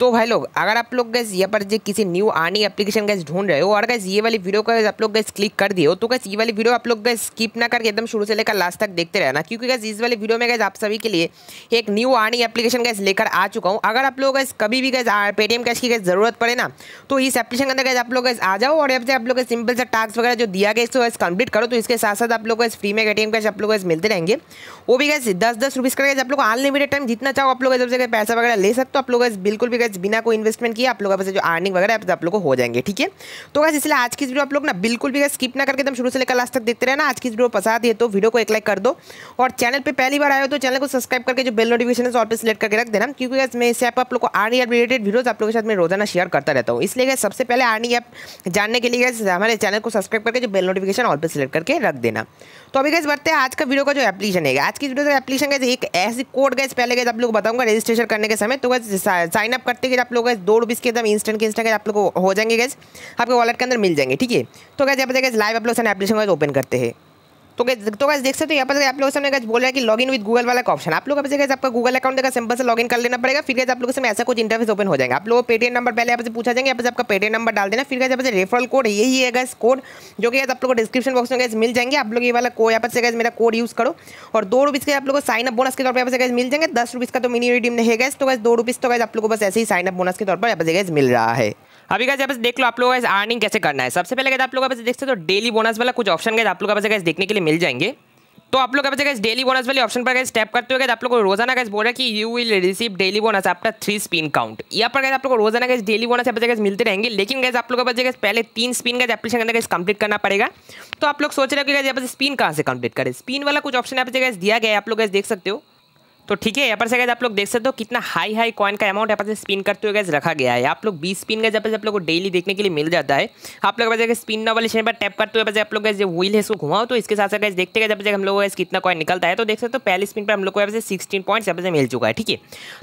तो भाई लोग अगर आप लोग गैस यहाँ पर जो किसी न्यू आनी एप्लीकेशन गैस ढूंढ रहे हो और गैस ये वाली वीडियो का आप लोग गैस क्लिक कर दिए हो तो गैस ये वाली वीडियो आप लोग गैस स्किप ना करके एकदम शुरू से लेकर लास्ट तक देखते रहना क्योंकि गैस इस वाली वीडियो में गैस आप सभी के लिए एक न्यू आनी एप्लीकेशन गैस लेकर आ चुका हूँ अगर आप लोग गैस कभी भी गैस पेटीएम कैश की गैस जरूरत पड़े ना तो इस एप्लीकेशन के अंदर गैस आप लोग गैस आ जाओ और आप लोग सिंपल सा टास्क वगैरह जो दिया गया इसको गैस कंप्लीट करो तो इसके साथ साथ आप लोग गैस फ्री में पेटीएम कैश आप लोग गैस मिलते रहेंगे वो भी गैस दस दस रुपीज़ का गैस आप लोग अनलिमिटेड टाइम जितना चाहो आप लोग पैसा वगैरह ले सकते हो आप लोग बिल्कुल भी गैस बिना कोई इन्वेस्टमेंट किया आप लोगों के पास जो अर्निंग वगैरह आप आप लोग को हो जाएंगे ठीक है तो गैस इसलिए आज की वीडियो आप लोग ना बिल्कुल भी स्किप ना करके एकदम शुरू से लेकर लास्ट तक देखते रहना आज की वीडियो पसंद है तो वीडियो को एक लाइक कर दो और चैनल पर पहली बार आए हो तो चैनल को सब्सक्राइब करके जो बेल नोटिफिकेशन है ऑफिस सेलेक्ट करके रख देना क्योंकि गैस मैं इस ऐप आप लोग को आर्निंग ऐप रिलेटेड वीडियोज आप लोगों के साथ मैं रोजाना शेयर करता रहता हूँ इसलिए गैस सबसे पहले आर्निंग ऐप जानने के लिए गैस हमारे चैनल को सब्सक्राइब करके जो बेल नोटिफिकेशन ऑल पर सिलेक्ट करके रख देना तो अभी गैस बढ़ते हैं आज का वीडियो का जो एप्लीकेशन है आज की वीडियो का एप्लीकेशन गैस एक ऐसी कोड गैस पहले गैस आप लोग बताऊंगा रजिस्ट्रेशन करने के समय तो गैस साइन अप करते करते गए आप लोग दो रुपीज़ के एकदम इंस्टेंट के इंस्टेंट आप लोग हो जाएंगे गैस आपके वॉलेट के अंदर मिल जाएंगे ठीक है तो गैस जब गैस लाइव आप लोग एप्लीकेशन वाइज ओपन करते हैं तो गैस तो गैस देख सकते हो यहाँ पर आप लोगों से गैस बोल रहा है कि लॉग इन विद गूगल वाला ऑप्शन आप लोग गैस आपका गूगल अकाउंट देखा सिंपल से लॉग इन कर लेना पड़ेगा फिर गैस आप लोगों से ऐसा कुछ इंटरफेस ओपन हो जाएगा आप लोग पेटीएम नंबर पहले आपसे पूछा जाएंगे यहाँ आपका पेटीएम नंबर डाल देना फिर गैस रेफरल कोड यही है गैस कोड जो कि आप लोग को डिस्क्रिप्शन बॉक्स में गैस मिल जाएंगे आप लोग ये वाला को यहाँ पर गैस मेरा कोड यूज करो और दो रुपीज़ के आप लोग को साइन अप बोनस के तौर पर पर गैस मिल जाएंगे दस रुपीज़ का तो मिनी रिडीम नहीं है गैस तो गैस दो रुपीज़ तो गैस आप लोग को बस ऐसे ही साइन अप बोनस के तौर पर यहाँ पर गैस तो तो तो मिल रहा है अभी कैसे बस देख लो आप लोग अर्निंग कैसे करना है सबसे पहले कहते आप लोग देख देखते तो डेली बोनस वाला कुछ ऑप्शन गए आप लोग का देखने के लिए मिल जाएंगे तो आप लोग का जगह डेली बोनस वाले ऑप्शन पर गैस टैप करते हुए आप लोग को रोजाना गैस बोल रहा है कि you will receive daily bonus after three spin count यहाँ पर गए आप लोग रोजाना गैस डेली बोनस आप जगह मिलते रहेंगे लेकिन गैस आप लोग का जगह पहले तीन स्पिन का एप्लीकेशन अंदर गैस कंप्लीट करना पड़ेगा तो आप लोग सोच रहे हो कि यहाँ पर स्पिन कहाँ से कंप्लीट करें स्पिन वाला कुछ ऑप्शन आप जगह दिया गया है आप लोग गैस देख सकते हो तो ठीक है यहाँ पर से गैस आप लोग देख सकते हो कितना हाई हाई कॉइन का अमाउंट यहाँ पर से स्पिन करते हुए गैस रखा गया है आप लोग बीस स्पिन का जब आप लोग को डेली देखने के लिए मिल जाता है आप लोग जगह स्पिन ना वाले पर टैप करते हुए आप लोग गैस जो व्हील है इसको घुमाओ तो इसके साथ साथ देखते गए जब हम लोग कितना कॉइन निकलता है तो देख सकते हो पहले स्पिन पर हम लोग को यहाँ से सिक्सटीन पॉइंट यहाँ से मिल चुका है ठीक है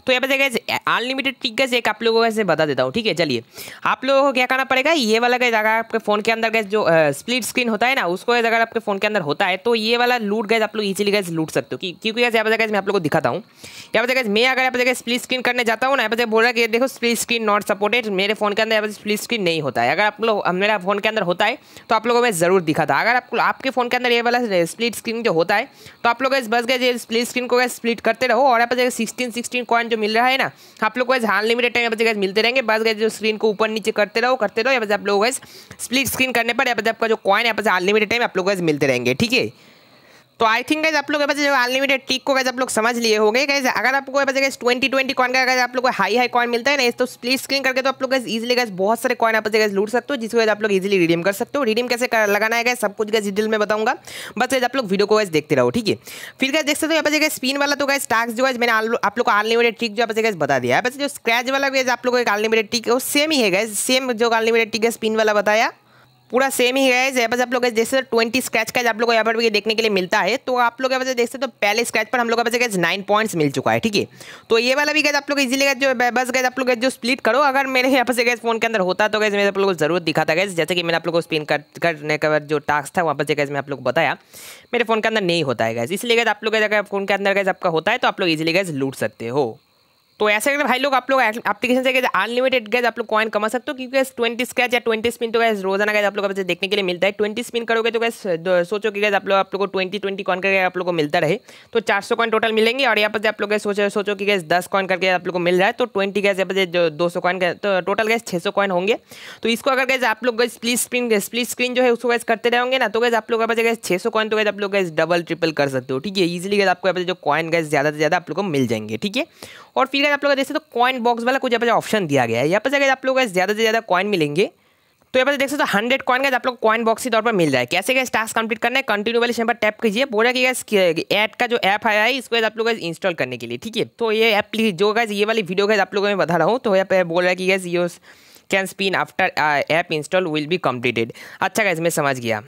तो यहाँ पर गैस अनलिमिटेड टिक गैस एक आप लोगों को बता देता हूँ ठीक है चलिए आप लोगों को क्या करना पड़ेगा ये वाला गैस अगर आपके फ़ोन के अंदर गैस जो स्प्लिट स्क्रीन होता है ना उसको अगर आपके फ़ोन के अंदर होता है तो ये वाला लूट गैस आप लोग इजिली गैस लूट सकते हो क्योंकि यहाँ पर गैस मैं आप लोग को दिखाता हूँ हूँ यहाँ पर देखिए मैं अगर यहाँ पर देखिए स्प्लिट स्क्रीन करने जाता हूँ ना यहाँ पर बोल रहा है कि देखो स्प्लिट स्क्रीन नॉट सपोर्टेड मेरे फोन के अंदर यहाँ पर स्प्लिट स्क्रीन नहीं होता है अगर आप लोग मेरा फोन के अंदर होता है तो आप लोगों को मैं ज़रूर दिखा था अगर आप आपके फोन के अंदर ये वाला स्प्लिट स्क्रीन जो होता है तो आप लोग बस गए स्प्लिट स्क्रीन को स्प्लिट करते रहो और यहाँ पर सिक्सटीन सिक्सटीन कॉइन जो मिल रहा है ना आप लोग को अनलिमिटेड टाइम यहाँ पर मिलते रहेंगे बस गए जो स्क्रीन को ऊपर नीचे करते रहो करते रहो यहाँ पर आप लोग स्प्लिट स्क्रीन करने पर यहाँ पर आपका जो कॉइन यहाँ पर अनलिमिटेड टाइम आप लोग मिलते रहेंगे ठीक है तो आई थिंक गाइज आप लोग जो अनलिमिटेड टिक को गैज आप लोग समझ लिए होंगे कैसे अगर आपको गैस ट्वेंटी ट्वेंटी कॉइन का अगर आप लोग को हाई हाई कॉइन मिलता है ना तो स्प्लिट स्क्रीन करके तो आप लोग इजिली गए बहुत सारे कॉइन आप जगह लूट सकते हो जिसके गैस आप लोग इजिली रिडीम कर सकते हो रिडीम कैसे कर लगाना है सब कुछ गैस डिटेल में बताऊंगा बस आप लोग वीडियो को वैसे देखते रहो ठीक है फिर गैस देख सकते हो यहाँ पे स्पिन वाला तो गए टास्क जो है मैंने आप लोग को अनलिमिटेड टिक जो आप जगह बता दिया है बस जो स्क्रैच वाला गैस आप लोग को एक अनलिमिटेड टिक सेम ही है गैस सेम जो अनलिमिटेड टिक है स्पिन वाला बताया पूरा सेम ही गैज है बस आप लोग जैसे ट्वेंटी स्क्रैच का आप लोग को यहाँ पर भी देखने के लिए मिलता है तो आप लोग देख देखते तो पहले स्क्रैच पर हम लोग का वैसे गैज नाइन पॉइंट्स मिल चुका है ठीक है तो ये वाला भी गैज आप लोग इजीली गैस जो बस गैस आप लोग जो स्प्लिट करो अगर मेरे यहाँ पर गैस फोन के अंदर होता तो गैस मेरे आप लोग को जरूर दिखाता गैस जैसे कि मैंने आप लोग को स्पिन करने का जो टास्क था वहाँ पर गैस मैं आप लोग बताया मेरे फोन के अंदर नहीं होता है गैस इसलिए गैस आप लोग अगर फोन के अंदर गैस आपका होता है तो आप लोग इजिली गैस लूट सकते हो तो ऐसे करके भाई लोग आप लोग एप्लीकेशन से गए अनलिमिटेड गए आप लोग कॉइन कमा सकते हो क्योंकि ट्वेंटी स्क्रैच या ट्वेंटी स्पिन तो गैस रोजाना गैस आप लोग देखने के लिए मिलता है ट्वेंटी स्पिन करोगे तो गैस सोचो कि गैस आप लोग आप लोग को ट्वेंटी ट्वेंटी कॉइन करके आप लोग को मिलता रहे तो चार सौ कॉइन टोटल मिलेंगे और यहाँ पर आप लोग सोचो सोचो कि गैस दस कॉइन करके आप लोग को मिल रहा है तो ट्वेंटी गैस यहाँ पर दो सौ कॉइन तो टोटल गैस छः सौ कॉइन होंगे तो इसको अगर गैस आप लोग स्प्लिट स्क्रीन स्प्लिट स्क्रीन जो है उसको गैस करते रहेंगे ना तो गैस आप लोग यहाँ पर गैस छः सौ कॉइन तो गैस आप लोग गैस डबल ट्रिपल कर सकते हो ठीक है ईजिली गैस आपको यहाँ पर जो कॉइन गैस ज़्यादा से ज़्यादा आप लोग को मिल जाएंगे ठीक है और फिर आप लोग सकते तो कॉइन बॉक्स वाला कुछ यहाँ पर ऑप्शन दिया गया है यहाँ पर अगर आप लोग ज़्यादा से ज़्यादा कॉइन मिलेंगे तो यहाँ पर देख सकते हो हंड्रेड कॉइन का आप लोग कॉइन बॉक्स के तौर पर मिल जाए कैसे कैसे टास्क कंप्लीट करना है कंटिन्यू वाले यहाँ पर टैप कीजिए बोला कि ऐप का जो ऐप आया है इसको आप लोग इंस्टॉल करने के लिए ठीक है तो ये ऐप जो गैस ये वाली वीडियो गैस आप लोगों में बता रहा हूँ तो यहाँ पर बोल रहा है कि guys you can spin after app install will be completed अच्छा गैस मैं समझ गया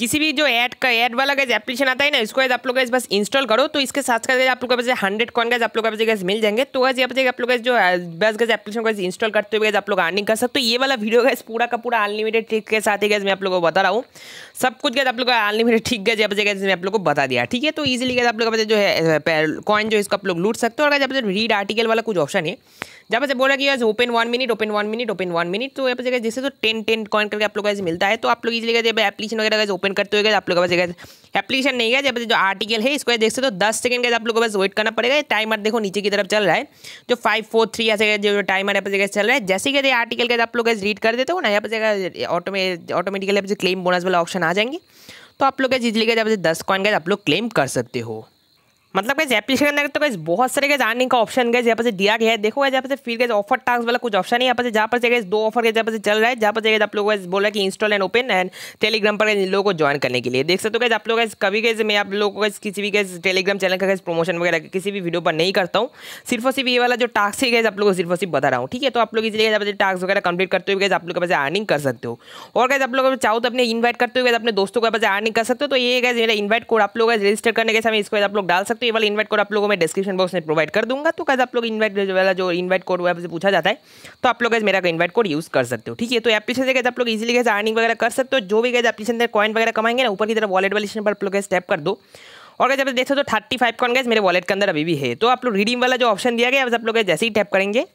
किसी भी जो एड का एड वाला गैस एप्लीकेशन आता है ना इसको आप लोग बस इंस्टॉल करो तो इसके साथ साथ आप लोग हंड्रेड कॉन गैस आप लोग गैस मिल जाएंगे तो गैस यहाँ आप लोग जो बस गैस एप्लीकेशन गैस इंस्टॉल करते हुए आप लोग अर्निंग कर सकते हो ये वाला वीडियो गैस पूरा का पूरा अनलिमिटेड ट्रिक के साथ ही गैस मैं आप लोगों को बता रहा हूँ सब कुछ गैस आप लोग अनलिमिटेड ठीक गैस यहाँ गैस मैं आप लोग को बता दिया ठीक है तो इजिली गैस आप लोग जो है कॉइन uh, जो इसको आप लोग लूट सकते हो और गैस आप रीड आर्टिकल वाला कुछ ऑप्शन है जहाँ पे बोला कि guys open one minute open one minute open one minute तो यहाँ पर जैसे तो टेन टेन कॉइन करके आप लोग ऐसे मिलता है तो आप लोग इजिली जब एप्लीकेशन वगैरह गए ओपन करते हुए आप लोग के पास एप्लीकेशन नहीं गया जब जो आर्टिकल है इसको देखते तो दस सेकंड का आप लोग को बस वेट करना पड़ेगा टाइमर देखो नीचे की तरफ चल रहा है जो फाइव फोर थ्री ऐसे जो टाइमर यहाँ पर चल रहा है जैसे कि आर्टिकल का आप लोग रीड कर देते हो ना यहाँ पर ऑटोमेटिकली क्लेम बोनस वाला ऑप्शन आ जाएंगे तो आप लोग इजिली जब दस कॉइन का आप लोग क्लेम कर सकते हो मतलब कैसे एप्लीकेशन के अंदर तो कैसे बहुत सारे कैसे अर्निंग का ऑप्शन गए यहाँ पर दिया गया है देखो यहाँ पर फिर कैसे ऑफर टास्क वाला कुछ ऑप्शन है यहाँ पर जहाँ पर गए दो ऑफर के जहाँ पर चल रहा है जहाँ पर आप लोगों को है कि install and open and Telegram पर इन लोगों को ज्वाइन करने के लिए देख सकते हो कैसे आप लोग कैसे कभी कैसे मैं आप लोगों को किसी भी कैसे टेलीग्राम चैनल का कैसे प्रमोशन वगैरह किसी भी वीडियो पर नहीं करता हूँ सिर्फ और सिर्फ ये वाला जो टास्क है कैसे आप लोगों को सिर्फ और सिर्फ बता रहा हूँ ठीक है तो आप लोग इसलिए पर टास्क वगैरह कंप्लीट करते हुए कैसे आप लोग के पास अर्निंग कर सकते हो और कैसे आप लोग चाहो तो अपने इन्वाइट करते हुए अपने दोस्तों के पास अर्निंग कर सकते हो तो ये कैसे मेरा इन्वाइट कोड आप लोग रजिस्टर करने के समय इसको आप लोग डाल सकते वाला इन्वाइट कोड आप लोगों में डिस्क्रिप्शन बॉक्स में प्रोवाइड कर दूंगा तो कैसे आप लोग इन्वाइट वाला जो इन्वाइट कोड से पूछा जाता है तो आप लोग मेरा इन्वाइट कोड यूज़ कर सकते हो ठीक है तो एप्लीकेशन से कैसे आप लोग इजिली कैसे अर्निंग वगैरह कर सकते हो जो भी कैसे एप्लीकेशन से कॉइन वगैरह कमाएंगे ना ऊपर की तरफ वॉलेट वाले पर आप लोग टैप कर दो और अगर जब देखो तो थर्टी फाइव कॉन गैस मेरे वॉलेट के अंदर अभी भी है तो आप लोग रिडीम वाला जो ऑप्शन दिया गया आप लोग जैसे ही टैप करेंगे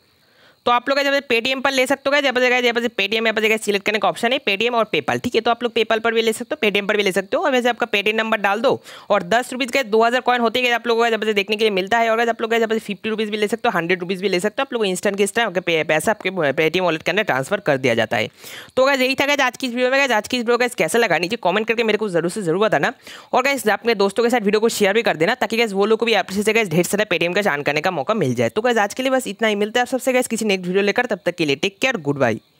तो आप लोग जब पेटीएम पर ले सकते हो जब जगह जब पेटीएम यहाँ पर जगह सिलेक्ट करने का ऑप्शन है पेटीएम और पेपल ठीक है तो आप लोग पेपल पर भी ले सकते हो पेटीएम पर भी ले सकते हो और वैसे आपका पेटीएम नंबर डाल दो और दस रुपीज़ का दो हज़ार कॉइन होते आप लोगों का जब देखने के लिए मिलता है और आप लोग जब फिफ्टी रुपीज़ भी ले सकते हो हंड्रेड रुपीज़ भी ले सकते हो आप लोग इंस्टेंट किस टाइम पैसा आपके पेटीएम वॉलेट के अंदर ट्रांसफर कर दिया जाता है तो अगर यही था आज की वीडियो में आज की वीडियो का कैसे लगा नीचे कमेंट करके मेरे को जरूर से जरूर बताना और गैस अपने दोस्तों के साथ वीडियो को शेयर भी कर देना ताकि गैस वो लोग को भी आपसे जगह ढेर सारा पेटीएम का जान करने का मौका मिल जाए तो गैस आज के लिए बस इतना ही मिलता है आप सबसे गैस किसी एक वीडियो लेकर तब तक के लिए टेक केयर गुड बाई